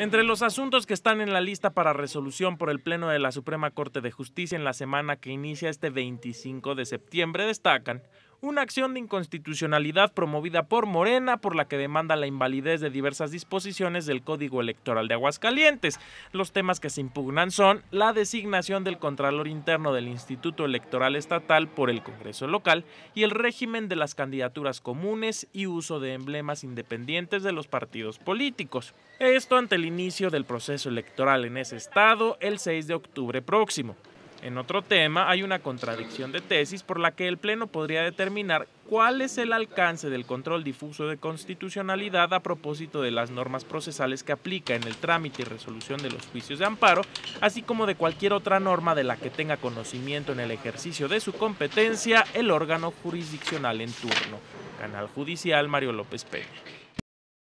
Entre los asuntos que están en la lista para resolución por el Pleno de la Suprema Corte de Justicia en la semana que inicia este 25 de septiembre destacan una acción de inconstitucionalidad promovida por Morena por la que demanda la invalidez de diversas disposiciones del Código Electoral de Aguascalientes. Los temas que se impugnan son la designación del Contralor Interno del Instituto Electoral Estatal por el Congreso local y el régimen de las candidaturas comunes y uso de emblemas independientes de los partidos políticos. Esto ante el inicio del proceso electoral en ese estado el 6 de octubre próximo. En otro tema, hay una contradicción de tesis por la que el Pleno podría determinar cuál es el alcance del control difuso de constitucionalidad a propósito de las normas procesales que aplica en el trámite y resolución de los juicios de amparo, así como de cualquier otra norma de la que tenga conocimiento en el ejercicio de su competencia el órgano jurisdiccional en turno. Canal Judicial Mario López Peña.